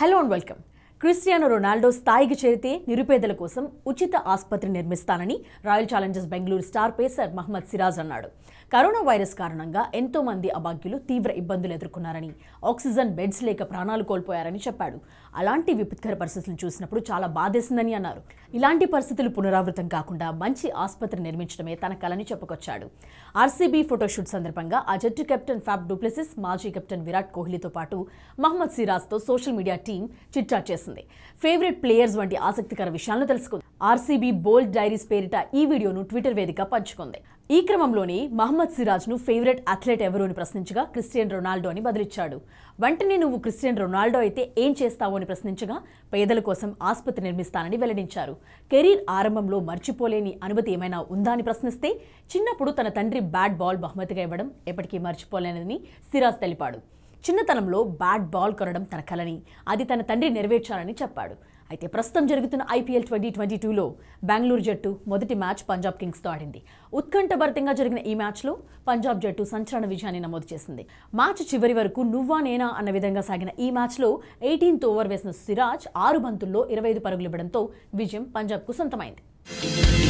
Hello and welcome. Cristiano Ronaldo స్థాయికి చేరితే నిరుపేదల కోసం ఉచిత ఆసుపత్రి నిర్మిస్తానని Royal Challengers Bengaluru star pacer Mohammed Siraj అన్నాడు కరోనా వైరస్ కారణంగా ఎంతో మంది అభాగ్యులు తీవ్ర ఇబ్బందులు ఎదుర్కొన్నారని ఆక్సిజన్ బెడ్స్ లేక ప్రాణాలు కోల్పోయారని చెప్పాడు అలాంటి విపత్కర పరిస్థితులు చూసినప్పుడు చాలా బాధేసిందని అన్నారు ఇలాంటి పరిస్థితులు పునరావృతం కాకుండా మంచి ఆసుపత్రి నిర్మించడమే తన కలని చెప్పుకొచ్చాడు ఆర్సీబీ ఫోటోషూట్ సందర్భంగా ఆ జట్టు కెప్టెన్ ఫ్యాబ్ డూప్లెసిస్ మాజీ కెప్టెన్ విరాట్ కోహ్లీతో పాటు మహమ్మద్ సిరాజ్తో సోషల్ మీడియా టీం చిట్చాట్ చేసింది చేస్తుంది ఫేవరెట్ ప్లేయర్స్ వంటి ఆసక్తికర విషయాలను తెలుసుకుంది ఆర్సీబీ బోల్డ్ డైరీస్ పేరిట ఈ వీడియోను ట్విట్టర్ వేదిక పంచుకుంది ఈ క్రమంలోనే మహమ్మద్ సిరాజ్ ను ఫేవరెట్ అథ్లెట్ ఎవరు అని ప్రశ్నించగా క్రిస్టియన్ రొనాల్డో అని బదిలిచ్చాడు వెంటనే నువ్వు క్రిస్టియన్ రొనాల్డో అయితే ఏం చేస్తావు అని ప్రశ్నించగా పేదల కోసం ఆసుపత్రి నిర్మిస్తానని వెల్లడించారు కెరీర్ ఆరంభంలో మర్చిపోలేని అనుమతి ఏమైనా ఉందా అని ప్రశ్నిస్తే చిన్నప్పుడు తన తండ్రి బ్యాట్ బాల్ బహుమతిగా ఇవ్వడం ఎప్పటికీ మర్చిపోలేనని సిరాజ్ తెలిపాడు చిన్నతనంలో బ్యాట్ బాల్ కొనడం తన కలని అది తన తండ్రి నెరవేర్చాలని చెప్పాడు అయితే ప్రస్తుతం జరుగుతున్న ఐపీఎల్ ట్వంటీ ట్వంటీ టూలో బెంగళూరు జట్టు మొదటి మ్యాచ్ పంజాబ్ కింగ్స్తో ఆడింది ఉత్కంఠభరితంగా జరిగిన ఈ మ్యాచ్లో పంజాబ్ జట్టు సంచలన విజయాన్ని నమోదు చేసింది మ్యాచ్ చివరి వరకు నువ్వా నేనా అన్న విధంగా సాగిన ఈ మ్యాచ్లో ఎయిటీన్త్ ఓవర్ వేసిన సిరాజ్ ఆరు బంతుల్లో ఇరవై ఐదు పరుగులు ఇవ్వడంతో విజయం పంజాబ్కు సొంతమైంది